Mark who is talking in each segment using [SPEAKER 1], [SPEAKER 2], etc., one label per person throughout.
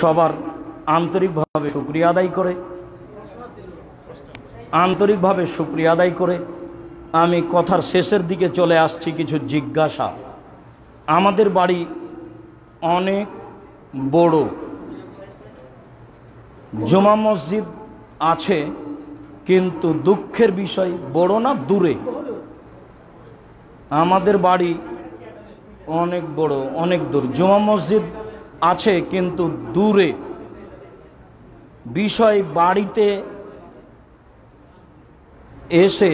[SPEAKER 1] সবার আন্তরিকভাবে সুক্রিয়া আদায় করে আন্তরিকভাবে সুক্রিয়া আদায় করে আমি কথার শেষের দিকে চলে আসছি কিছু জিজ্ঞাসা আমাদের বাড়ি অনেক বড় জমা মসজিদ আছে কিন্তু দুঃখের বিষয় বড় না দূরে আমাদের বাড়ি অনেক বড় অনেক দূর জমা মসজিদ আছে কিন্তু দূরে বিষয় বাড়িতে এসে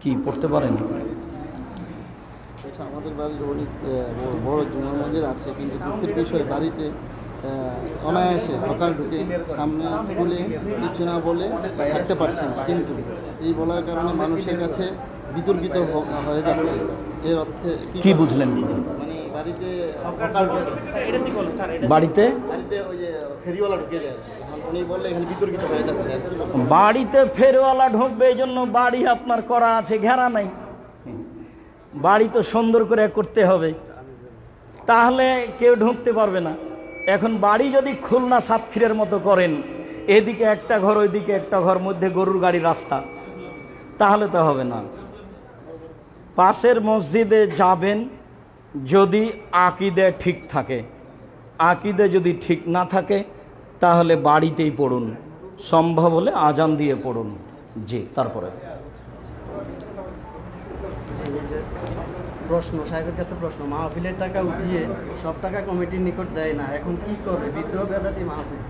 [SPEAKER 1] কি পড়তে পারেন আচ্ছা, আমাদের বাড়ির মন্দির আছে কিন্তু দুঃখের বিষয় বাড়িতে অনায়াসে সকাল ঢুকে সামনে স্কুলে কিছু না বলে থাকতে পারছেন কিন্তু এই বলার কারণে মানুষের কাছে বিতর্কিত হয়ে যাচ্ছে এর অর্থে কি বুঝলেন মানে বাড়িতে বাড়িতে ঢুকবে এই জন্য বাড়ি আপনার করা আছে ঘেরা নাই বাড়ি তো সুন্দর করে করতে হবে তাহলে কেউ ঢুকতে পারবে না এখন বাড়ি যদি খুলনা সাতক্ষীরের মতো করেন এদিকে একটা ঘর ওইদিকে একটা ঘর মধ্যে গরুর গাড়ি রাস্তা তাহলে তো হবে না পাশের মসজিদে যাবেন যদি আকিদে ঠিক থাকে আকিদে যদি ঠিক না থাকে তাহলে বাড়িতেই পড়ুন সম্ভব হলে আজান দিয়ে পড়ুন জি তারপরে
[SPEAKER 2] প্রশ্ন সাহেবের কাছে প্রশ্ন মাহফিলের টাকা উঠিয়ে সব টাকা কমিটির নিকট দেয়
[SPEAKER 1] না এখন কি করবে বিদ্রোহ বেদাতি মাহফিল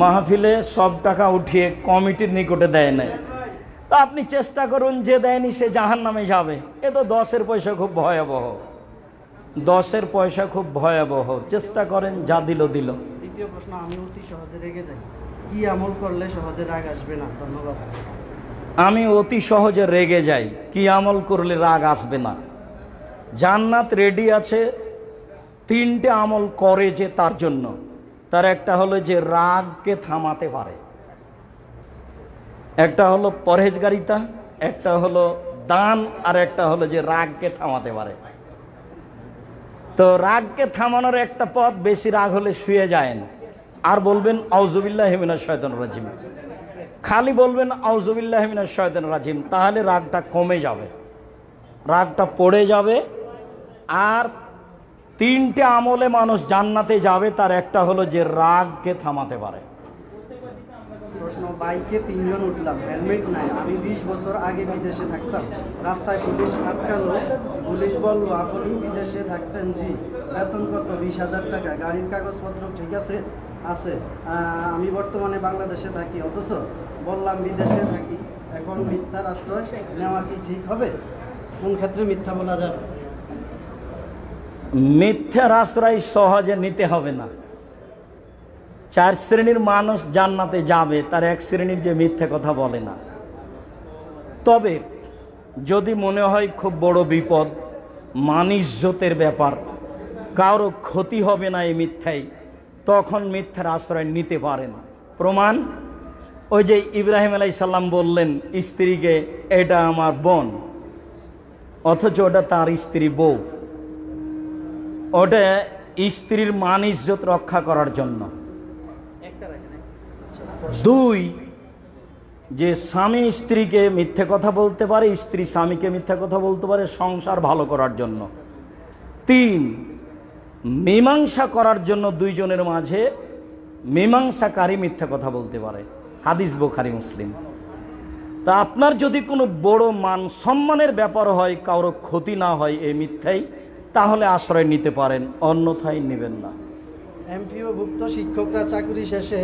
[SPEAKER 1] মাহফিলে সব টাকা উঠিয়ে কমিটির নিকটে দেয় না তা আপনি চেষ্টা করুন যে দেয়নি সে জাহান নামে যাবে এ তো দশের পয়সা খুব ভয়াবহ দশের পয়সা খুব ভয়াবহ চেষ্টা করেন যা দিল দিল
[SPEAKER 2] দ্বিতীয় প্রশ্ন আমি অতি সহজে রেগে যাই কি আমল করলে সহজে রাগ আসবে না ধন্যবাদ
[SPEAKER 1] আমি অতি সহজে রেগে যাই কি আমল করলে রাগ আসবে না জান্নাত রেডি আছে তিনটে আমল করে যে তার জন্য তার একটা হলো যে রাগকে থামাতে পারে একটা হলো পরহেজগারিতা একটা হলো দান আর একটা হলো যে রাগকে থামাতে পারে তো রাগকে থামানোর একটা পথ বেশি রাগ হলে শুয়ে যায়েন আর বলবেন আউজুবিল্লাহ হেমিনা শয়তন রাজিম খালি বলবেন আউজুবিল্লাহ হেমিনা শয়তন রাজিম তাহলে রাগটা কমে যাবে রাগটা পড়ে যাবে আর তিনটে আমলে মানুষ জান্নাতে যাবে তার একটা হলো যে রাগকে থামাতে পারে
[SPEAKER 2] প্রশ্ন বাইকে তিনজন উঠলাম হেলমেট নাই আমি বিশ বছর আগে বিদেশে থাকতাম রাস্তায় পুলিশ আটকালো পুলিশ বলল আপনি বিদেশে থাকতেন জি বেতন কত বিশ হাজার টাকা গাড়ির কাগজপত্র ঠিক আছে আছে আমি বর্তমানে বাংলাদেশে থাকি অথচ বললাম বিদেশে থাকি এখন মিথ্যার আশ্রয় নেওয়া কি ঠিক হবে কোন ক্ষেত্রে মিথ্যা বলা যাবে
[SPEAKER 1] মিথ্যার আশ্রয় সহজে নিতে হবে না চার শ্রেণীর মানুষ জান্নাতে যাবে তার এক শ্রেণীর যে মিথ্যে কথা বলে না তবে যদি মনে হয় খুব বড় বিপদ মানিজ্যতের ব্যাপার কারো ক্ষতি হবে না এই মিথ্যাই তখন মিথ্যার আশ্রয় নিতে পারেন প্রমাণ ওই যে ইব্রাহিম আলাই সাল্লাম বললেন স্ত্রীকে এটা আমার বোন অথচ ওটা তার স্ত্রী বউ ওটা স্ত্রীর মান রক্ষা করার জন্য দুই যে স্বামী স্ত্রীকে মিথ্যে কথা বলতে পারে স্ত্রী স্বামীকে মিথ্যে কথা বলতে পারে সংসার ভালো করার জন্য তিন মীমাংসা করার জন্য দুইজনের মাঝে মীমাংসাকারী মিথ্যে কথা বলতে পারে হাদিস বোখারি মুসলিম তা আপনার যদি কোনো বড় মান সম্মানের ব্যাপার হয় কারো ক্ষতি না হয় এই মিথ্যাই তাহলে আশ্রয় নিতে পারেন অন্যথায় নেবেন না
[SPEAKER 2] এমপিও ভুক্ত শিক্ষকরা চাকরি শেষে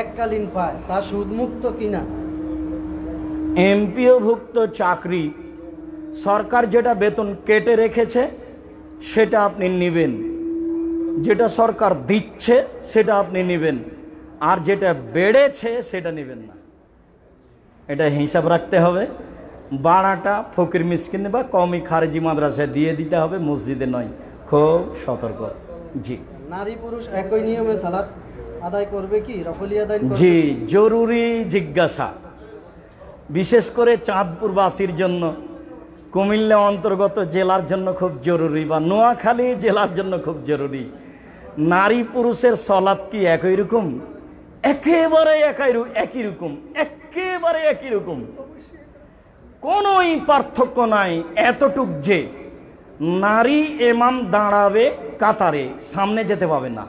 [SPEAKER 2] এককালীন পায় তা সুদমুক্ত কিনা
[SPEAKER 1] এমপিওভুক্ত চাকরি সরকার যেটা বেতন কেটে রেখেছে সেটা আপনি নেবেন যেটা সরকার দিচ্ছে সেটা আপনি নেবেন আর যেটা বেড়েছে সেটা নেবেন না এটা হিসাব রাখতে হবে বাড়াটা ফকির মিসকিন বা কমই খারেজি মাদ্রাসায় দিয়ে দিতে হবে মসজিদে নয় খুব সতর্ক জি
[SPEAKER 2] নারী পুরুষ একই নিয়মে সালাদ আদায় করবে কি রফলি আদায় জি
[SPEAKER 1] জরুরি জিজ্ঞাসা বিশেষ করে চাঁদপুরবাসীর জন্য কুমিল্লা অন্তর্গত জেলার জন্য খুব জরুরি বা নোয়াখালী জেলার জন্য খুব জরুরি নারী পুরুষের সলাপ কি একই রকম একেবারে একাই একই রকম একেবারে একই রকম কোনোই পার্থক্য নাই এতটুক যে নারী এমাম দাঁড়াবে কাতারে সামনে যেতে পাবে না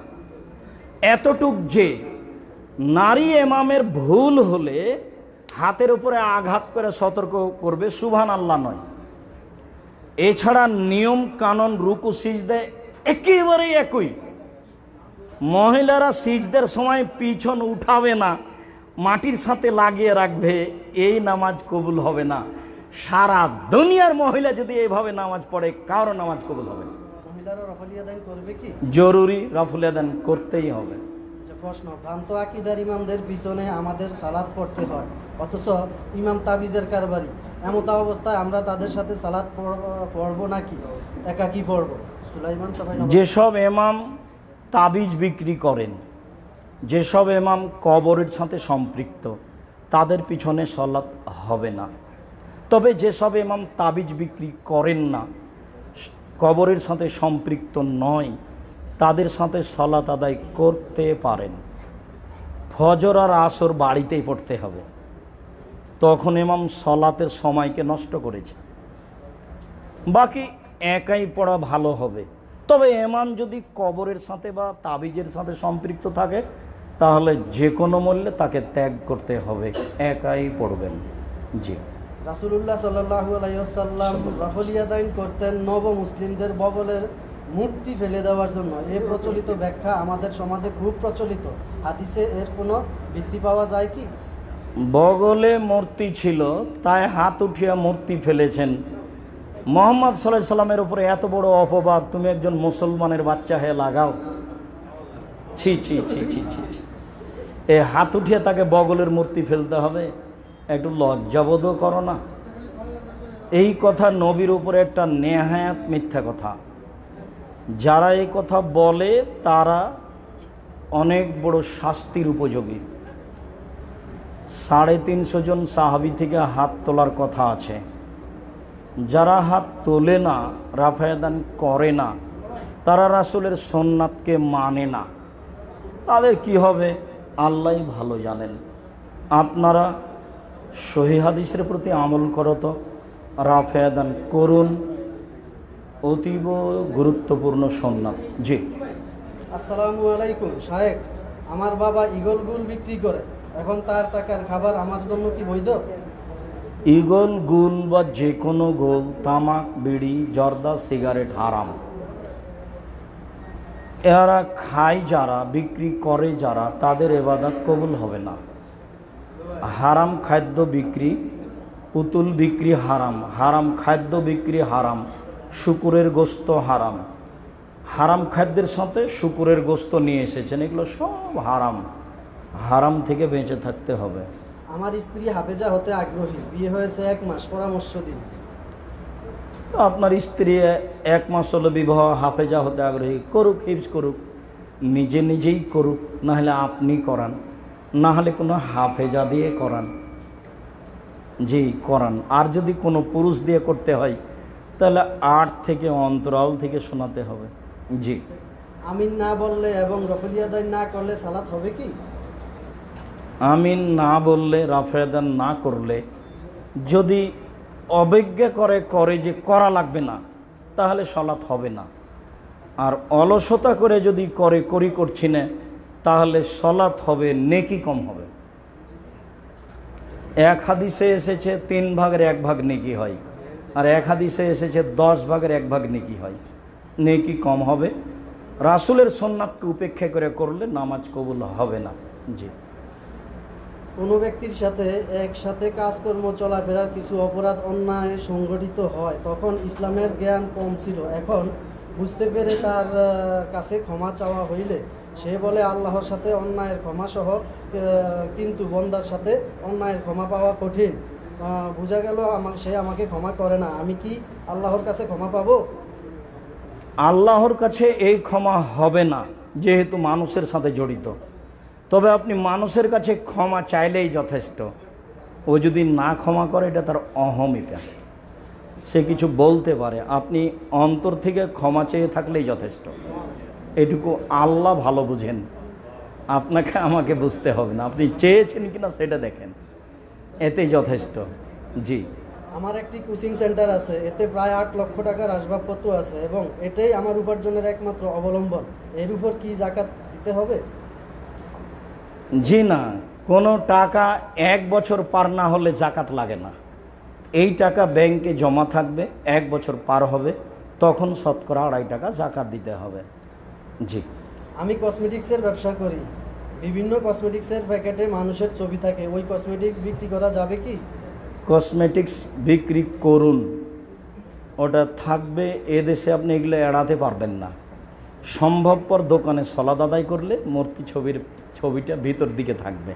[SPEAKER 1] এতটুক যে নারী এমামের ভুল হলে হাতের উপরে আঘাত করে সতর্ক করবে সুভান আল্লাহ নয় এছাড়া নিয়ম কানন রুকু দেয় একেবারেই একই মহিলারা সিজদের সময় পিছন উঠাবে না মাটির সাথে লাগিয়ে রাখবে এই নামাজ কবুল হবে না সারা দুনিয়ার মহিলা যদি এইভাবে নামাজ পড়ে কারো নামাজ কবুল হবে না
[SPEAKER 2] মহিলারা রফলিয়া দান করবে কি
[SPEAKER 1] জরুরি রফলিয়া দান করতেই হবে
[SPEAKER 2] আচ্ছা, প্রশ্ন ভ্রান্ত আকিদার ইমামদের পিছনে আমাদের সালাদ পড়তে হয় অথচ ইমাম তাবিজের কারবারি এমতা অবস্থায় আমরা তাদের সাথে সালাদ পড়বো নাকি একাকি পড়বো সুলাইমান
[SPEAKER 1] যেসব এমাম তাবিজ বিক্রি করেন যেসব এমাম কবরের সাথে সম্পৃক্ত তাদের পিছনে সলাৎ হবে না তবে যেসব এমাম তাবিজ বিক্রি করেন না কবরের সাথে সম্পৃক্ত নয় তাদের সাথে সলাত আদায় করতে পারেন ফজর আর আসর বাড়িতেই পড়তে হবে তখন এমাম সলাতের সময়কে নষ্ট করেছে বাকি একাই পড়া ভালো হবে তবে এমাম যদি কবরের সাথে বা তাবিজের সাথে সম্পৃক্ত থাকে তাহলে যে কোনো মূল্যে তাকে ত্যাগ করতে হবে একাই পড়বেন জি
[SPEAKER 2] রাসুলুল্লাহ সাল্লাহু আলাইসাল্লাম রাফলিয়াদাইন করতেন নব মুসলিমদের বগলের মূর্তি ফেলে দেওয়ার জন্য এ প্রচলিত ব্যাখ্যা আমাদের সমাজে খুব প্রচলিত হাদিসে এর কোনো ভিত্তি পাওয়া যায় কি
[SPEAKER 1] বগলে মূর্তি ছিল তাই হাত উঠিয়া মূর্তি ফেলেছেন মোহাম্মদ সাল্লাহ সাল্লামের উপরে এত বড় অপবাদ তুমি একজন মুসলমানের বাচ্চা হয়ে লাগাও ছি ছি ছি ছি ছি ছি এ হাত উঠিয়ে তাকে বগলের মূর্তি ফেলতে হবে একটু লজ্জাবোধও করো না এই কথা নবীর উপরে একটা নেহায়াত মিথ্যা কথা যারা এই কথা বলে তারা অনেক বড় শাস্তির উপযোগী সাড়ে তিনশো জন সাহাবি থেকে হাত তোলার কথা আছে যারা হাত তোলে না রাফায়দান করে না তারা রাসুলের সোননাথকে মানে না তাদের কি হবে আল্লাহ ভালো জানেন আপনারা সহি হাদিসের প্রতি আমল করত রাফেদান করুন অতীব গুরুত্বপূর্ণ সন্ন্যাপ জি
[SPEAKER 2] আসসালামু আলাইকুম শাহেক আমার বাবা গুল বিক্রি করে এখন তার টাকার খাবার আমার জন্য কি বৈধ
[SPEAKER 1] ইগল গুল বা যে কোনো গোল তামাক বিড়ি জর্দা সিগারেট হারাম এরা খায় যারা বিক্রি করে যারা তাদের এবাদাত কবুল হবে না হারাম খাদ্য বিক্রি পুতুল বিক্রি হারাম হারাম খাদ্য বিক্রি হারাম শুকুরের গোস্ত হারাম হারাম খাদ্যের সাথে শুকুরের গোস্ত নিয়ে এসেছেন এগুলো সব হারাম হারাম থেকে বেঁচে থাকতে হবে
[SPEAKER 2] আমার স্ত্রী হাফেজা হতে আগ্রহী বিয়ে হয়েছে এক মাস পরামর্শ দিন
[SPEAKER 1] তো আপনার স্ত্রী এক মাস হলো বিবাহ হাফেজা হতে আগ্রহী করুক হিপস করুক নিজে নিজেই করুক নাহলে আপনি করান না হলে কোনো হাফেজা দিয়ে করান জি করান আর যদি কোনো পুরুষ দিয়ে করতে হয় তাহলে আট থেকে অন্তরাল থেকে শোনাতে হবে জি
[SPEAKER 2] আমিন না বললে এবং রফলিয়াদান না করলে সালাত হবে কি
[SPEAKER 1] আমিন না বললে রাফেদান না করলে যদি অবজ্ঞা করে করে যে করা লাগবে না তাহলে সলাৎ হবে না আর অলসতা করে যদি করে করি করছি না তাহলে সলাৎ হবে নেকি কম হবে এক হাদিসে এসেছে তিন ভাগের এক ভাগ নেকি হয় আর এক হাদিসে এসেছে দশ ভাগের এক ভাগ নেকি হয় নেকি কম হবে রাসুলের সোননাথকে উপেক্ষা করে করলে নামাজ কবুল হবে না জি
[SPEAKER 2] কোনো ব্যক্তির সাথে একসাথে কাজকর্ম চলাফেরার কিছু অপরাধ অন্যায় সংগঠিত হয় তখন ইসলামের জ্ঞান কম ছিল এখন বুঝতে পেরে তার কাছে ক্ষমা চাওয়া হইলে সে বলে আল্লাহর সাথে অন্যায়ের ক্ষমা সহ কিন্তু বন্দার সাথে অন্যায়ের ক্ষমা পাওয়া কঠিন বোঝা গেল সে আমাকে ক্ষমা করে না আমি কি আল্লাহর কাছে ক্ষমা পাবো
[SPEAKER 1] আল্লাহর কাছে এই ক্ষমা হবে না যেহেতু মানুষের সাথে জড়িত তবে আপনি মানুষের কাছে ক্ষমা চাইলেই যথেষ্ট ও যদি না ক্ষমা করে এটা তার অহমিকা সে কিছু বলতে পারে আপনি অন্তর থেকে ক্ষমা চেয়ে থাকলেই যথেষ্ট এটুকু আল্লাহ ভালো বুঝেন আপনাকে আমাকে বুঝতে হবে না আপনি চেয়েছেন কিনা সেটা দেখেন এতেই যথেষ্ট জি
[SPEAKER 2] আমার একটি কোচিং সেন্টার আছে এতে প্রায় আট লক্ষ টাকার আসবাবপত্র আছে এবং এটাই আমার উপার্জনের একমাত্র অবলম্বন এর উপর কি জাকাত দিতে হবে
[SPEAKER 1] জি না কোনো টাকা এক বছর পার না হলে জাকাত লাগে না এই টাকা ব্যাংকে জমা থাকবে এক বছর পার হবে তখন শতকরা আড়াই টাকা জাকাত দিতে হবে জি
[SPEAKER 2] আমি কসমেটিক্সের ব্যবসা করি বিভিন্ন কসমেটিক্সের প্যাকেটে মানুষের ছবি থাকে ওই কসমেটিক্স বিক্রি করা যাবে কি
[SPEAKER 1] কসমেটিক্স বিক্রি করুন ওটা থাকবে এদেশে আপনি এগুলো এড়াতে পারবেন না সম্ভবপর দোকানে সলাদ আদায় করলে মূর্তি ছবির ছবিটা ভিতর দিকে থাকবে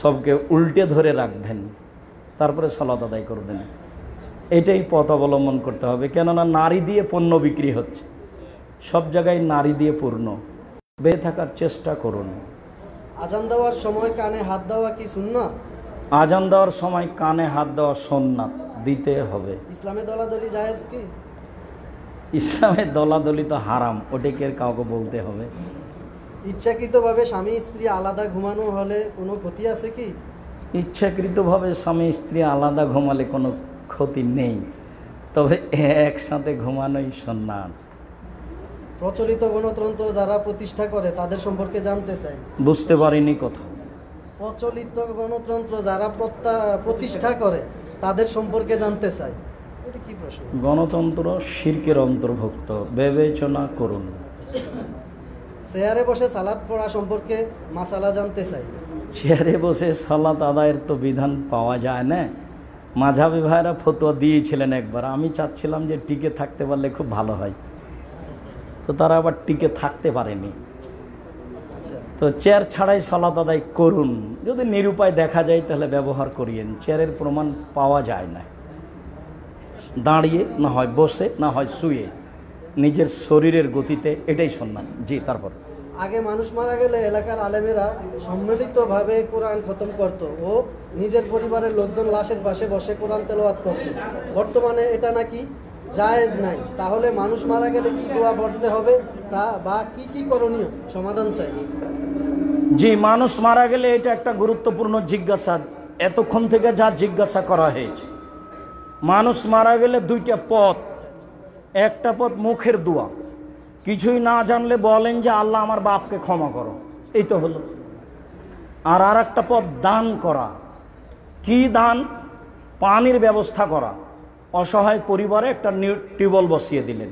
[SPEAKER 1] সবকে উল্টে ধরে রাখবেন তারপরে সলাদ আদায় করবেন এটাই পথ অবলম্বন করতে হবে কেননা নারী দিয়ে পণ্য বিক্রি হচ্ছে সব জায়গায় নারী দিয়ে পূর্ণ বেঁচে থাকার চেষ্টা করুন
[SPEAKER 2] আজান দেওয়ার সময় কানে হাত দেওয়া কি না
[SPEAKER 1] আজান দেওয়ার সময় কানে হাত দেওয়া সন্ন্যাত দিতে হবে
[SPEAKER 2] ইসলামে দলাদলি জায়েজ কি
[SPEAKER 1] ইসলামে দলাদলি তো হারাম ওটাকে কাউকে বলতে হবে
[SPEAKER 2] ইচ্ছাকৃতভাবে স্বামী স্ত্রী আলাদা ঘুমানো হলে কোনো ক্ষতি আছে কি
[SPEAKER 1] ইচ্ছাকৃতভাবে স্বামী স্ত্রী আলাদা ঘুমালে কোনো ক্ষতি নেই তবে একসাথে ঘুমানোই সন্ন্যাত
[SPEAKER 2] প্রচলিত গণতন্ত্র যারা প্রতিষ্ঠা করে তাদের সম্পর্কে জানতে চাই
[SPEAKER 1] বুঝতে পারিনি কথা
[SPEAKER 2] প্রচলিত গণতন্ত্র যারা প্রতিষ্ঠা করে তাদের সম্পর্কে জানতে চাই
[SPEAKER 1] গণতন্ত্র শির্কের অন্তর্ভুক্ত বিবেচনা করুন
[SPEAKER 2] চেয়ারে বসে সালাত পড়া সম্পর্কে মাসালা জানতে চাই
[SPEAKER 1] চেয়ারে বসে সালাত আদায়ের তো বিধান পাওয়া যায় না মাঝাবি ভাইরা ফতোয়া দিয়েছিলেন একবার আমি চাচ্ছিলাম যে টিকে থাকতে পারলে খুব ভালো হয় তো তারা আবার টিকে থাকতে পারেনি তো চেয়ার ছাড়াই সলাত আদায় করুন যদি নিরুপায় দেখা যায় তাহলে ব্যবহার করিয়েন চেয়ারের প্রমাণ পাওয়া যায় না দাঁড়িয়ে না হয় বসে না হয় শুয়ে নিজের শরীরের গতিতে এটাই শুনলাম জি তারপর
[SPEAKER 2] আগে মানুষ মারা গেলে এলাকার আলেমেরা সম্মিলিতভাবে কোরআন খতম করত ও নিজের পরিবারের লোকজন লাশের পাশে বসে কোরআন তেলোয়াত করত বর্তমানে এটা নাকি জায়েজ নাই তাহলে মানুষ মারা গেলে কি দোয়া পড়তে হবে তা বা কি কি করণীয়
[SPEAKER 1] সমাধান চাই জি মানুষ মারা গেলে এটা একটা গুরুত্বপূর্ণ জিজ্ঞাসা এতক্ষণ থেকে যা জিজ্ঞাসা করা হয়েছে মানুষ মারা গেলে দুইটা পথ একটা পথ মুখের দোয়া কিছুই না জানলে বলেন যে আল্লাহ আমার বাপকে ক্ষমা করো এই তো হলো আর আর একটা পথ দান করা কি দান পানির ব্যবস্থা করা অসহায় পরিবারে একটা টিউবওয়েল বসিয়ে দিলেন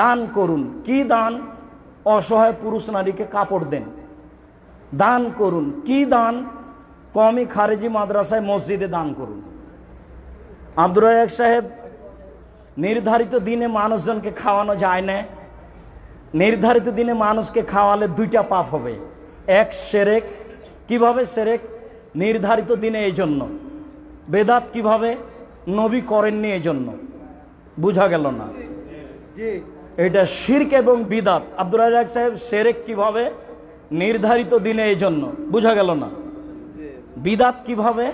[SPEAKER 1] দান করুন কি দান অসহায় পুরুষ নারীকে কাপড় দেন দান করুন কি দান কমই খারেজি মাদ্রাসায় মসজিদে দান করুন আব্দুর এক সাহেব নির্ধারিত দিনে মানুষজনকে খাওয়ানো যায় না নির্ধারিত দিনে মানুষকে খাওয়ালে দুইটা পাপ হবে এক সেরেক কিভাবে সেরেক নির্ধারিত দিনে এই জন্য বেদাত কিভাবে নবী করেননি জন্য বোঝা গেল না এটা শির্ক এবং বিদাত আব্দুর রাজাক সাহেব সেরেক কিভাবে নির্ধারিত দিনে এই জন্য বোঝা গেল না বিদাত কিভাবে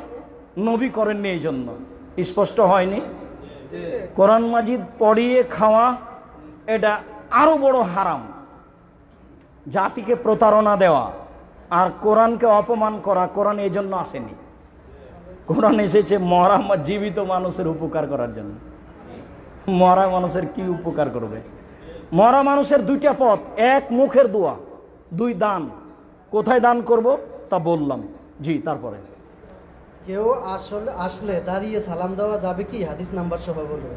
[SPEAKER 1] নবী করেননি এই জন্য স্পষ্ট হয়নি কোরআন মাজিদ পড়িয়ে খাওয়া এটা আরও বড় হারাম জাতিকে প্রতারণা দেওয়া আর কোরআনকে অপমান করা কোরআন এই জন্য আসেনি কোরআন এসেছে মরা জীবিত মানুষের উপকার করার জন্য মরা মানুষের কি উপকার করবে মরা মানুষের দুইটা পথ এক মুখের দোয়া দুই দান কোথায় দান করব তা বললাম জি তারপরে
[SPEAKER 2] কেউ আসলে আসলে দাঁড়িয়ে সালাম দেওয়া যাবে কি হাদিস নাম্বার সহ বলুন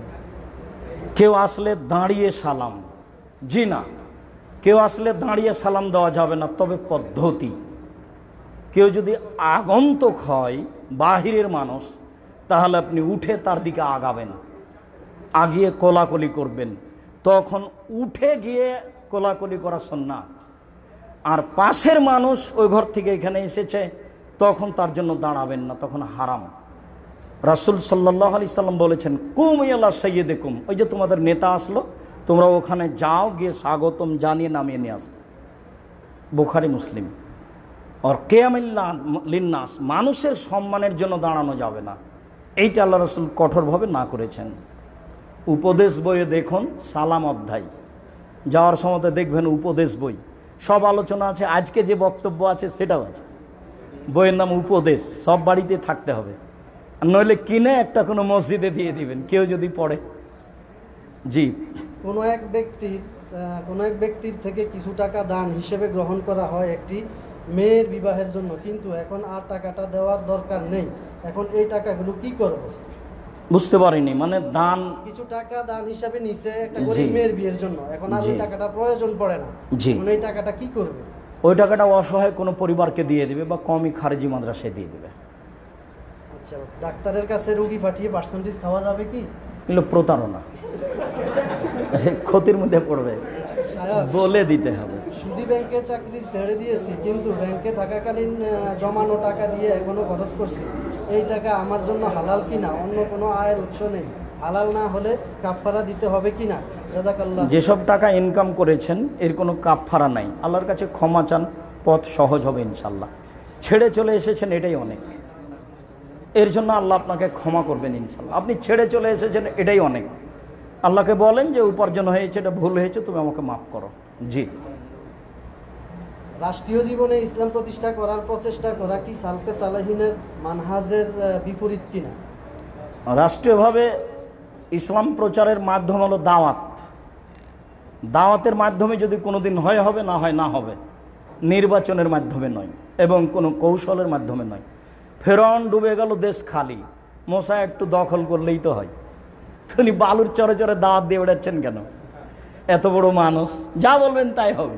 [SPEAKER 1] কেউ আসলে দাঁড়িয়ে সালাম জি না কেউ আসলে দাঁড়িয়ে সালাম দেওয়া যাবে না তবে পদ্ধতি কেউ যদি আগন্তুক হয় বাহিরের মানুষ তাহলে আপনি উঠে তার দিকে আগাবেন আগিয়ে কোলাকলি করবেন তখন উঠে গিয়ে কোলাকলি করা সন্না আর পাশের মানুষ ওই ঘর থেকে এখানে এসেছে তখন তার জন্য দাঁড়াবেন না তখন হারাম রাসুল সাল্লাহ আলি সাল্লাম বলেছেন কুম ইয়াল্লা সৈয়দে কুম ওই যে তোমাদের নেতা আসলো তোমরা ওখানে যাও গিয়ে স্বাগতম জানিয়ে নামিয়ে নিয়ে আসো বুখারি মুসলিম আর লিন্নাস মানুষের সম্মানের জন্য দাঁড়ানো যাবে না এইটা আল্লাহ রসুল কঠোরভাবে না করেছেন উপদেশ বইয়ে দেখুন সালাম অধ্যায় যাওয়ার সময় দেখবেন উপদেশ বই সব আলোচনা আছে আজকে যে বক্তব্য আছে সেটাও আছে বইয়ের নাম উপদেশ সব বাড়িতে থাকতে হবে নইলে কিনে একটা কোনো মসজিদে দিয়ে দিবেন কেউ যদি পড়ে জি
[SPEAKER 2] কোনো এক ব্যক্তির কোনো এক ব্যক্তির থেকে কিছু টাকা দান হিসেবে গ্রহণ করা হয় একটি মেয়ের বিবাহের জন্য কিন্তু এখন আর টাকাটা দেওয়ার দরকার নেই এখন এই টাকাগুলো কি করব
[SPEAKER 1] বুঝতে পারিনি মানে দান কিছু
[SPEAKER 2] টাকা দান হিসাবে নিছে একটা গরিব মেয়ের বিয়ের জন্য এখন আর এই টাকাটা প্রয়োজন পড়ে না এখন এই টাকাটা কি করবে
[SPEAKER 1] ওই টাকাটা অসহায় কোনো পরিবারকে দিয়ে দেবে বা কমই খারেজি মাদ্রাসায় দিয়ে দেবে
[SPEAKER 2] আচ্ছা ডাক্তারের কাছে রুগী পাঠিয়ে পার্সেন্টেজ খাওয়া যাবে কি
[SPEAKER 1] এগুলো প্রতারণা ক্ষতির মধ্যে পড়বে বলে দিতে হবে
[SPEAKER 2] যদি ব্যাংকে চাকরি ছেড়ে দিয়েছি কিন্তু ব্যাংকে থাকাকালীন জমানো টাকা দিয়ে এখনও খরচ করছি এই টাকা আমার জন্য হালাল কিনা অন্য কোনো আয়ের উৎস নেই হালাল না হলে কাপফারা দিতে হবে কিনা জাজাকাল্লাহ যেসব
[SPEAKER 1] টাকা ইনকাম করেছেন এর কোনো কাপফারা নাই আল্লাহর কাছে ক্ষমা চান পথ সহজ হবে ইনশাল্লাহ ছেড়ে চলে এসেছেন এটাই অনেক এর জন্য আল্লাহ আপনাকে ক্ষমা করবেন ইনশাল্লাহ আপনি ছেড়ে চলে এসেছেন এটাই অনেক আল্লাহকে বলেন যে উপার্জন হয়েছে এটা ভুল হয়েছে তুমি আমাকে মাফ করো জি
[SPEAKER 2] রাষ্ট্রীয় জীবনে ইসলাম প্রতিষ্ঠা করার প্রচেষ্টা করা কি সালফে সালাহিনের মানহাজের বিপরীত কিনা
[SPEAKER 1] রাষ্ট্রীয়ভাবে ইসলাম প্রচারের মাধ্যম হলো দাওয়াত দাওয়াতের মাধ্যমে যদি কোনো দিন হয় হবে না হয় না হবে নির্বাচনের মাধ্যমে নয় এবং কোনো কৌশলের মাধ্যমে নয় ফেরন ডুবে গেল দেশ খালি মশা একটু দখল করলেই তো হয় তিনি বালুর চরে চরে দাওয়াত দিয়ে বেড়াচ্ছেন কেন এত বড় মানুষ যা বলবেন তাই হবে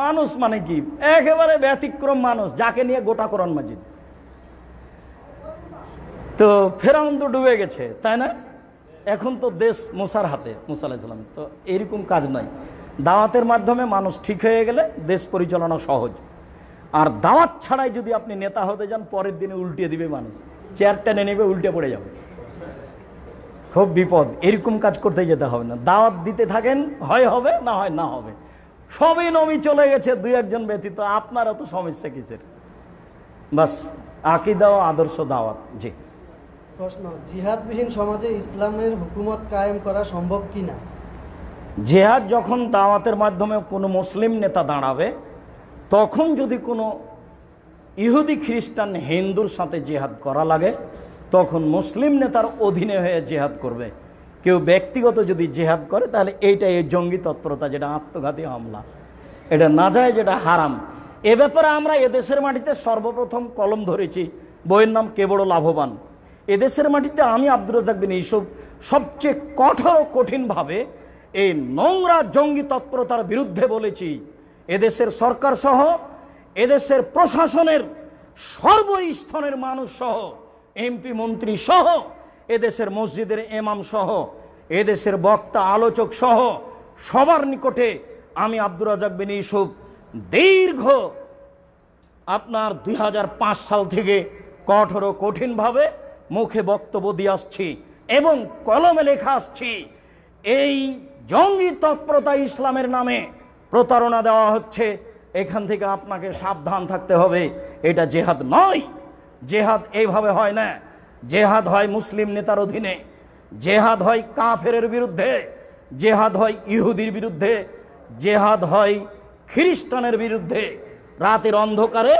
[SPEAKER 1] মানুষ মানে কি একেবারে ব্যতিক্রম মানুষ যাকে নিয়ে গোটা করন মাজিদ তো ফেরাউন তো ডুবে গেছে তাই না এখন তো দেশ মুসার হাতে মুসা আলাইসালাম তো এরকম কাজ নাই দাওয়াতের মাধ্যমে মানুষ ঠিক হয়ে গেলে দেশ পরিচালনা সহজ আর দাওয়াত ছাড়াই যদি আপনি নেতা হতে যান পরের দিনে উল্টে দিবে মানুষ চেয়ার টেনে নেবে উল্টে পড়ে যাবে খুব বিপদ এরকম কাজ করতে যেতে হবে না দাওয়াত দিতে থাকেন হয় হবে না হয় না হবে সবই নমি চলে গেছে দুই একজন ব্যতীত আপনার অত সমস্যা কিসের বাস আকিদা ও আদর্শ দাওয়াত জি
[SPEAKER 2] প্রশ্ন জিহাদবিহীন সমাজে ইসলামের হুকুমত কায়েম করা সম্ভব কি না
[SPEAKER 1] জেহাদ যখন দাওয়াতের মাধ্যমে কোনো মুসলিম নেতা দাঁড়াবে তখন যদি কোনো ইহুদি খ্রিস্টান হিন্দুর সাথে জেহাদ করা লাগে তখন মুসলিম নেতার অধীনে হয়ে জেহাদ করবে কেউ ব্যক্তিগত যদি জেহাদ করে তাহলে এইটা এই জঙ্গি তৎপরতা যেটা আত্মঘাতী হামলা এটা না যায় যেটা হারাম এ ব্যাপারে আমরা এদেশের মাটিতে সর্বপ্রথম কলম ধরেছি বইয়ের নাম কে বড় লাভবান এদেশের মাটিতে আমি আব্দুল রাজাক বিন ইসব সবচেয়ে কঠোর কঠিনভাবে এই নোংরা জঙ্গি তৎপরতার বিরুদ্ধে বলেছি এদেশের সরকার সহ এদেশের প্রশাসনের সর্বস্থনের মানুষ সহ এমপি মন্ত্রী সহ এদেশের মসজিদের এমাম সহ এদেশের বক্তা আলোচক সহ সবার নিকটে আমি আব্দুর রাজাক বিন ইউসুফ দীর্ঘ আপনার দুই সাল থেকে কঠোর কঠিনভাবে মুখে বক্তব্য দিয়ে আসছি এবং কলমে লেখা আসছি এই জঙ্গি তৎপরতা ইসলামের নামে প্রতারণা দেওয়া হচ্ছে এখান থেকে আপনাকে সাবধান থাকতে হবে এটা জেহাদ নয় জেহাদ এইভাবে হয় না জেহাদ হয় মুসলিম নেতার অধীনে জেহাদ হয় কাফের বিরুদ্ধে জেহাদ হয় ইহুদির বিরুদ্ধে জেহাদ হয় খ্রিস্টানের বিরুদ্ধে রাতের অন্ধকারে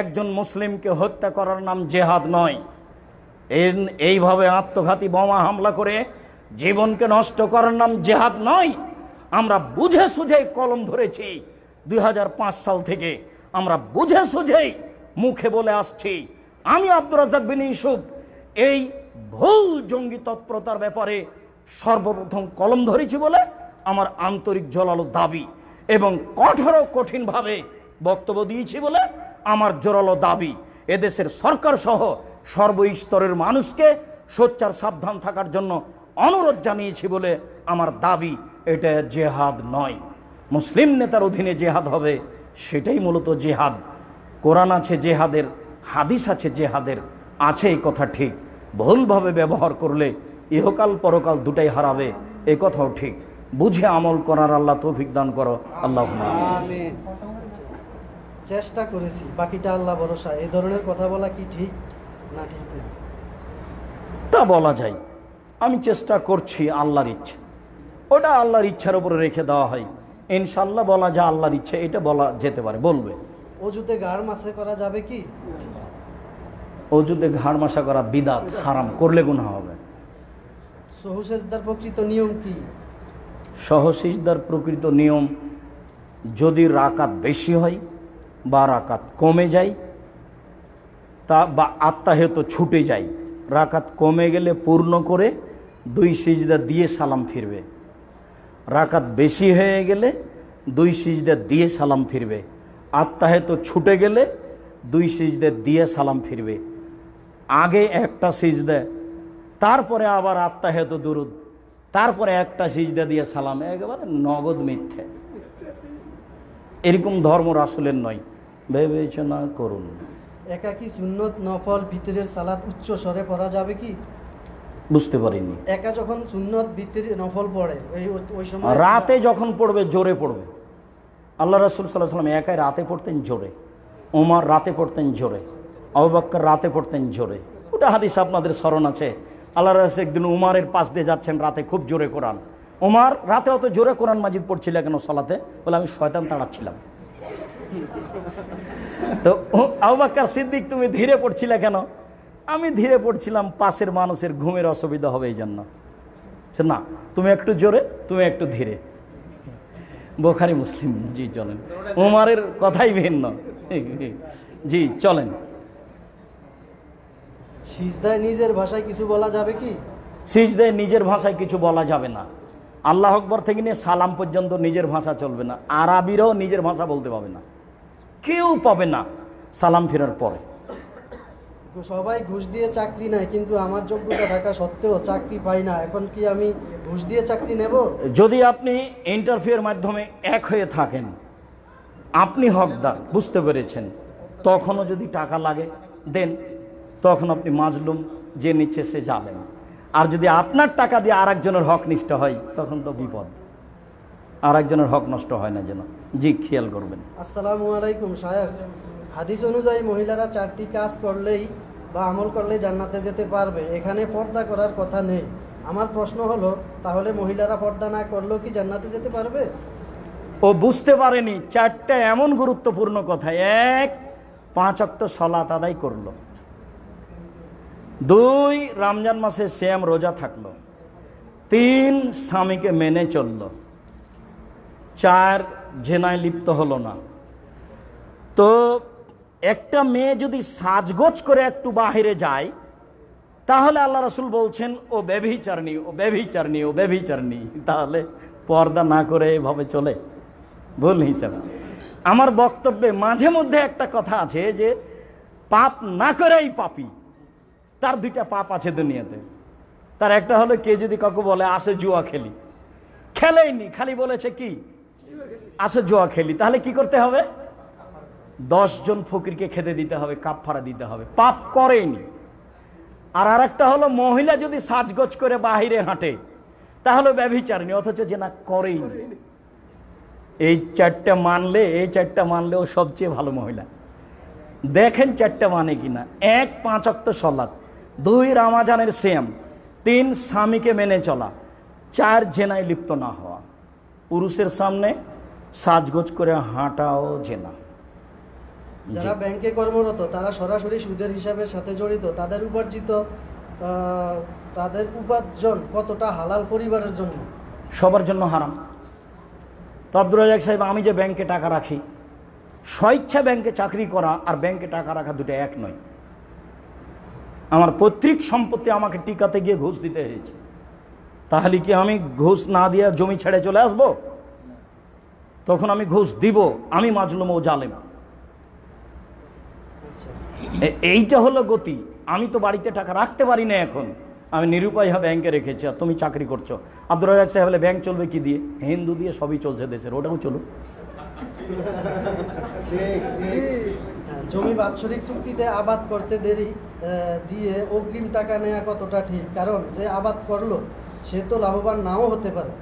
[SPEAKER 1] একজন মুসলিমকে হত্যা করার নাম জেহাদ নয় এর এইভাবে আত্মঘাতী বোমা হামলা করে জীবনকে নষ্ট করার নাম জেহাদ নয় আমরা বুঝে সুঝেই কলম ধরেছি দুই সাল থেকে আমরা বুঝে সুঝেই মুখে বলে আসছি আমি আব্দুর রাজাক বিন ইসুফ এই ভুল জঙ্গি তৎপরতার ব্যাপারে সর্বপ্রথম কলম ধরেছি বলে আমার আন্তরিক জলালো দাবি এবং কঠোর কঠিনভাবে বক্তব্য দিয়েছি বলে আমার জোরালো দাবি এদেশের সরকার সহ সর্বস্তরের মানুষকে সোচ্চার সাবধান থাকার জন্য অনুরোধ জানিয়েছি বলে আমার দাবি এটা জেহাদ নয় মুসলিম নেতার অধীনে জেহাদ হবে সেটাই মূলত জেহাদ কোরআন আছে জেহাদের হাদিস আছে জেহাদের আছে এই কথা ঠিক ভুলভাবে ব্যবহার করলে ইহকাল পরকাল দুটাই হারাবে এ কথাও ঠিক বুঝে আমল করার আল্লাহ তৌফিক দান করো আল্লাহ
[SPEAKER 2] চেষ্টা করেছি বাকিটা আল্লাহ ভরসা এই ধরনের কথা বলা কি ঠিক না
[SPEAKER 1] ঠিক তা বলা যায় আমি চেষ্টা করছি আল্লাহর ইচ্ছা ওটা আল্লাহর ইচ্ছার উপরে রেখে দেওয়া হয় ইনশাল্লাহ বলা যা আল্লাহর ইচ্ছা এটা বলা যেতে পারে বলবে
[SPEAKER 2] অজুতে গার মাসে করা যাবে কি
[SPEAKER 1] অযুদ্ধে ঘাড় মাসা করা বিদাত হারাম করলে গুণা হবে
[SPEAKER 2] সহসেজদার প্রকৃত
[SPEAKER 1] নিয়ম কি সহসেজদার প্রকৃত নিয়ম যদি রাকাত বেশি হয় বা রাকাত কমে যায় তা বা আত্মা হয়তো ছুটে যায় রাকাত কমে গেলে পূর্ণ করে দুই সিজদা দিয়ে সালাম ফিরবে রাকাত বেশি হয়ে গেলে দুই সিজদা দিয়ে সালাম ফিরবে আত্মা হয়তো ছুটে গেলে দুই সিজদা দিয়ে সালাম ফিরবে আগে একটা সিজদা তারপরে আবার আত্মাহেত দুরুদ তারপরে একটা সিজদা দিয়ে সালাম একেবারে নগদ মিথ্যে এরকম ধর্ম রাসুলের নয় বিবেচনা করুন
[SPEAKER 2] একাকি সুন্নত নফল ভিতরের সালাত উচ্চ স্বরে পড়া যাবে কি বুঝতে পারিনি একা যখন সুন্নত ভিতরে নফল পড়ে ওই ওই সময় রাতে
[SPEAKER 1] যখন পড়বে জোরে পড়বে আল্লাহ রাসুল সাল্লাহ সাল্লাম একাই রাতে পড়তেন জোরে ওমার রাতে পড়তেন জোরে আবাক্কর রাতে পড়তেন জোরে ওটা হাদিস আপনাদের স্মরণ আছে আল্লাহ রাস একদিন উমারের পাশ দিয়ে যাচ্ছেন রাতে খুব জোরে কোরআন উমার রাতে অত জোরে কোরআন মাজিদ পড়ছিল কেন সালাতে বলে আমি শয়তান তাড়াচ্ছিলাম তো আবাক্কর সিদ্দিক তুমি ধীরে পড়ছিলে কেন আমি ধীরে পড়ছিলাম পাশের মানুষের ঘুমের অসুবিধা হবে এই জন্য না তুমি একটু জোরে তুমি একটু ধীরে বোখারি মুসলিম জি চলেন উমারের কথাই ভিন্ন জি চলেন
[SPEAKER 2] সিজদায় নিজের ভাষায় কিছু বলা যাবে কি
[SPEAKER 1] সিজদায় নিজের ভাষায় কিছু বলা যাবে না আল্লাহ আকবর থেকে নিয়ে সালাম পর্যন্ত নিজের ভাষা চলবে না আরবিরাও নিজের ভাষা বলতে পাবে না কেউ পাবে না সালাম ফেরার পরে
[SPEAKER 2] সবাই ঘুষ দিয়ে চাকরি নেয় কিন্তু আমার যোগ্যতা থাকা সত্ত্বেও চাকরি পাই না এখন কি আমি ঘুষ দিয়ে চাকরি নেব
[SPEAKER 1] যদি আপনি ইন্টারভিউর মাধ্যমে এক হয়ে থাকেন আপনি হকদার বুঝতে পেরেছেন তখনও যদি টাকা লাগে দেন তখন আপনি মাজলুম যে নিচ্ছে সে জানেন আর যদি আপনার টাকা দিয়ে আর একজনের হক নিষ্ট হয় তখন তো বিপদ আর একজনের হক নষ্ট হয় না যেন জি খেয়াল করবেন
[SPEAKER 2] আসসালামু আলাইকুম সাহেব হাদিস অনুযায়ী মহিলারা চারটি কাজ করলেই বা আমল করলেই জান্নাতে যেতে পারবে এখানে পর্দা করার কথা নেই আমার প্রশ্ন হলো তাহলে মহিলারা পর্দা না করলেও কি জান্নাতে যেতে পারবে
[SPEAKER 1] ও বুঝতে পারেনি চারটা এমন গুরুত্বপূর্ণ কথা এক পাঁচ অক্ত সলাত আদায় করলো দুই রমজান মাসে শ্যাম রোজা থাকলো তিন স্বামীকে মেনে চলল চার ঝেনায় লিপ্ত হলো না তো একটা মেয়ে যদি সাজগোজ করে একটু বাহিরে যায় তাহলে আল্লাহ রসুল বলছেন ও ব্যভিচারণী ও ব্যভিচারণী ও ব্যভিচারণী তাহলে পর্দা না করে এভাবে চলে ভুল হিসাবে আমার বক্তব্যে মাঝে মধ্যে একটা কথা আছে যে পাপ না করেই পাপি তার দুইটা পাপ আছে দুনিয়াতে তার একটা হলো কে যদি কাকু বলে আসে জুয়া খেলি খেলেইনি খালি বলেছে কি আসে জুয়া খেলি তাহলে কি করতে হবে জন ফকিরকে খেতে দিতে হবে কাপ ফাড়া দিতে হবে পাপ করেইনি আর আর একটা হলো মহিলা যদি সাজগোজ করে বাহিরে হাঁটে তাহলে ব্যভিচারিণী অথচ যে না করেইনি এই চারটা মানলে এই চারটা মানলেও সবচেয়ে ভালো মহিলা দেখেন চারটা মানে কিনা এক পাঁচ অক্ত সলাৎ দুই রামাজানের সেম তিন স্বামীকে মেনে চলা চার জেনায় লিপ্ত না হওয়া পুরুষের সামনে সাজগোজ করে হাঁটাও জেনা যারা
[SPEAKER 2] ব্যাংকে কর্মরত তারা সরাসরি সুদের হিসাবের সাথে জড়িত তাদের উপার্জিত তাদের উপার্জন কতটা হালাল পরিবারের
[SPEAKER 1] জন্য সবার জন্য হারাম তো আব্দুর রাজাক সাহেব আমি যে ব্যাংকে টাকা রাখি স্বইচ্ছা ব্যাংকে চাকরি করা আর ব্যাংকে টাকা রাখা দুটো এক নয় আমার পৈতৃক সম্পত্তি আমাকে টিকাতে গিয়ে ঘুষ দিতে হয়েছে তাহলে কি আমি ঘুষ না দিয়ে জমি ছেড়ে চলে আসব তখন আমি ঘুষ দিব আমি মাজলুম ও জালেম এইটা হলো গতি আমি তো বাড়িতে টাকা রাখতে পারি না এখন আমি নিরুপায় হ্যাঁ ব্যাংকে রেখেছি আর তুমি চাকরি করছো আব্দুল রাজাক সাহেব হলে ব্যাংক চলবে কি দিয়ে হিন্দু দিয়ে সবই চলছে দেশের ওটাও চলুক
[SPEAKER 2] জমি বাৎসরিক চুক্তিতে আবাদ করতে দেরি দিয়ে অগ্রিম টাকা নেওয়া কতটা ঠিক কারণ যে আবাদ করলো সে তো লাভবান নাও হতে পারে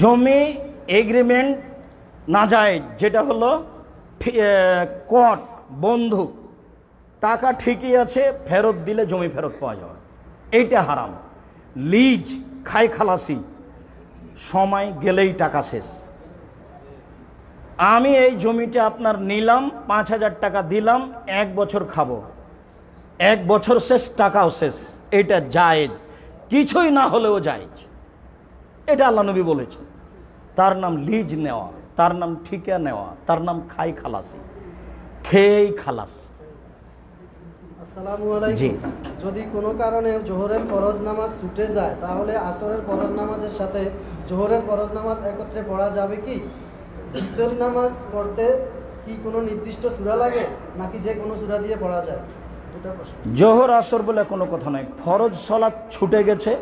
[SPEAKER 1] জমি এগ্রিমেন্ট না যায় যেটা হলো কট বন্ধুক টাকা ঠিকই আছে ফেরত দিলে জমি ফেরত পাওয়া যাবে এইটা হারাম লিজ খাই খালাসি সময় গেলেই টাকা শেষ আমি এই জমিটা আপনার নিলাম পাঁচ হাজার টাকা দিলাম এক বছর খাবো এক বছর শেষ টাকাও শেষ এটা জায়েজ কিছুই না হলেও জায়েজ এটা আল্লাহ নবী বলেছেন তার নাম লিজ নেওয়া তার নাম ঠিকা নেওয়া তার নাম খাই খালাসি খেয়েই খালাস
[SPEAKER 2] যদি কোনো কারণে জোহরের ছুটে যায় তাহলে আসরের সাথে জোহরের একত্রে পড়া যাবে কি ইফতার নামাজ পড়তে কি কোনো নির্দিষ্ট সূরা লাগে নাকি যে কোনো সূরা দিয়ে পড়া যায়
[SPEAKER 1] জোহর আসর বলে কোনো কথা নয় ফরজ সলাৎ ছুটে গেছে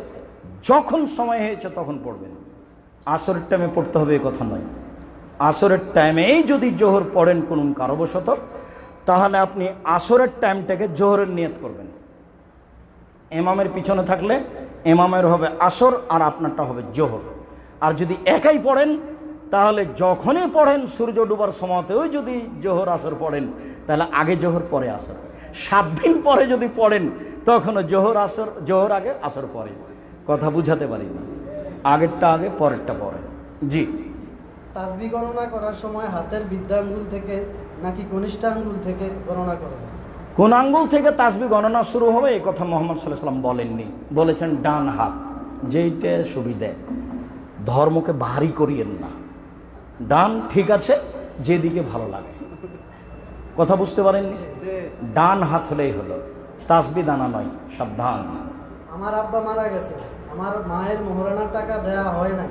[SPEAKER 1] যখন সময় হয়েছে তখন পড়বেন আসরের টাইমে পড়তে হবে এই কথা নয় আসরের টাইমেই যদি জোহর পড়েন কোনো কারবশত তাহলে আপনি আসরের টাইমটাকে জোহরের নিয়ত করবেন এমামের পিছনে থাকলে এমামের হবে আসর আর আপনারটা হবে জোহর আর যদি একাই পড়েন তাহলে যখনই পড়েন সূর্য ডুবার সময়তেও যদি জোহর আসর পড়েন তাহলে আগে জোহর পরে আসর সাত দিন পরে যদি পড়েন তখনও জোহর আসর জোহর আগে আসর পরে কথা বুঝাতে পারি না আগেরটা আগে পরেরটা পরে জি
[SPEAKER 2] তাজবি গণনা করার সময় হাতের আঙ্গুল থেকে নাকি কনিষ্ঠ আঙ্গুল থেকে গণনা করেন
[SPEAKER 1] কোন আঙ্গুল থেকে তাসবি গণনা শুরু হবে এই কথা মোহাম্মদ সাল্লাহাম বলেননি বলেছেন ডান হাত যেইটা সুবিধে ধর্মকে ভারী করিয়েন না ডান ঠিক আছে যেদিকে ভালো লাগে কথা বুঝতে পারেননি ডান হাত হলেই হলো তাসবি দানা নয় সাবধান
[SPEAKER 2] আমার আব্বা মারা গেছে আমার মায়ের মোহরানার টাকা দেয়া হয় না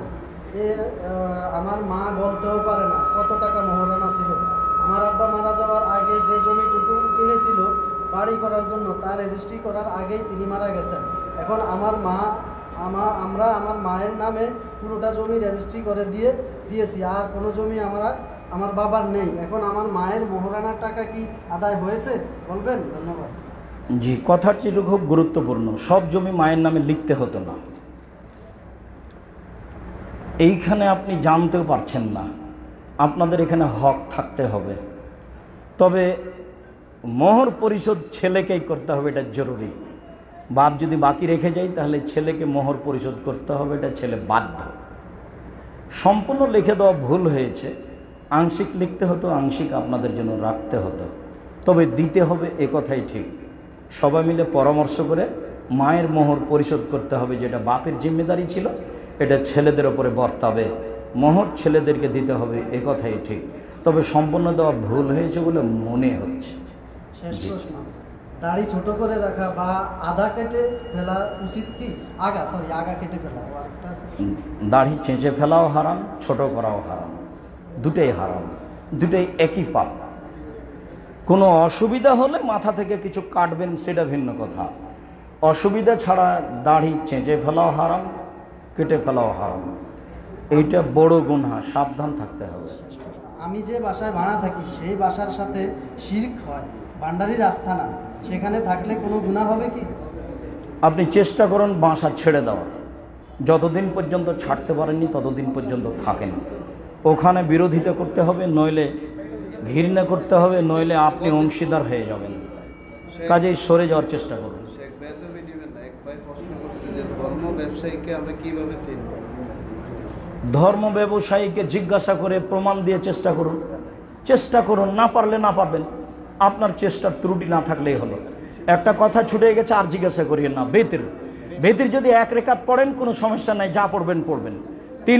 [SPEAKER 2] এ আমার মা বলতেও পারে না কত টাকা মোহরানা ছিল আমার আব্বা মারা যাওয়ার আগে যে জমিটুকু কিনেছিল বাড়ি করার জন্য তার রেজিস্ট্রি করার আগেই তিনি মারা গেছেন এখন আমার মা আমা আমরা আমার মায়ের নামে পুরোটা জমি রেজিস্ট্রি করে দিয়ে দিয়েছি আর কোনো জমি আমরা আমার বাবার নেই এখন আমার মায়ের মহরানার টাকা কি আদায় হয়েছে বলবেন ধন্যবাদ
[SPEAKER 1] জি কথাটি খুব গুরুত্বপূর্ণ সব জমি মায়ের নামে লিখতে হতো না এইখানে আপনি জানতেও পারছেন না আপনাদের এখানে হক থাকতে হবে তবে মোহর পরিশোধ ছেলেকেই করতে হবে এটা জরুরি বাপ যদি বাকি রেখে যাই তাহলে ছেলেকে মোহর পরিশোধ করতে হবে এটা ছেলে বাধ্য সম্পূর্ণ লিখে দেওয়া ভুল হয়েছে আংশিক লিখতে হতো আংশিক আপনাদের জন্য রাখতে হতো তবে দিতে হবে এ কথাই ঠিক সবাই মিলে পরামর্শ করে মায়ের মোহর পরিশোধ করতে হবে যেটা বাপের জিম্মেদারি ছিল এটা ছেলেদের ওপরে বর্তাবে মোহর ছেলেদেরকে দিতে হবে এ কথাই ঠিক তবে সম্পূর্ণ দেওয়া ভুল হয়েছে বলে মনে হচ্ছে
[SPEAKER 2] শেষ প্রশ্ন দাড়ি ছোট করে রাখা বা আধা কেটে ফেলা উচিত কি আগা সরি আগা কেটে ফেলা
[SPEAKER 1] দাড়ি চেঁচে ফেলাও হারাম ছোট করাও হারাম দুটোই হারাম দুটোই একই পাপ কোনো অসুবিধা হলে মাথা থেকে কিছু কাটবেন সেটা ভিন্ন কথা অসুবিধা ছাড়া দাড়ি চেঁচে ফেলাও হারাম কেটে ফেলাও হারাম এইটা বড় গুণা সাবধান থাকতে হবে
[SPEAKER 2] আমি যে বাসায় ভাড়া থাকি সেই বাসার সাথে শির্ক হয় ভান্ডারির আস্থানা সেখানে থাকলে কোনো গুণা হবে কি
[SPEAKER 1] আপনি চেষ্টা করুন বাসা ছেড়ে দেওয়ার যতদিন পর্যন্ত ছাড়তে পারেননি ততদিন পর্যন্ত থাকেন ওখানে বিরোধিতা করতে হবে নইলে ঘৃণা করতে হবে নইলে আপনি অংশীদার হয়ে যাবেন কাজেই সরে যাওয়ার চেষ্টা করুন ধর্ম ব্যবসায়ীকে জিজ্ঞাসা করে প্রমাণ দিয়ে চেষ্টা করুন চেষ্টা করুন না পারলে না পাবেন আপনার চেষ্টার ত্রুটি না থাকলেই হলো একটা কথা ছুটে গেছে আর জিজ্ঞাসা করিয়েন না বেতির বেতির যদি এক রেখাত পড়েন কোনো সমস্যা নাই যা পড়বেন পড়বেন তিন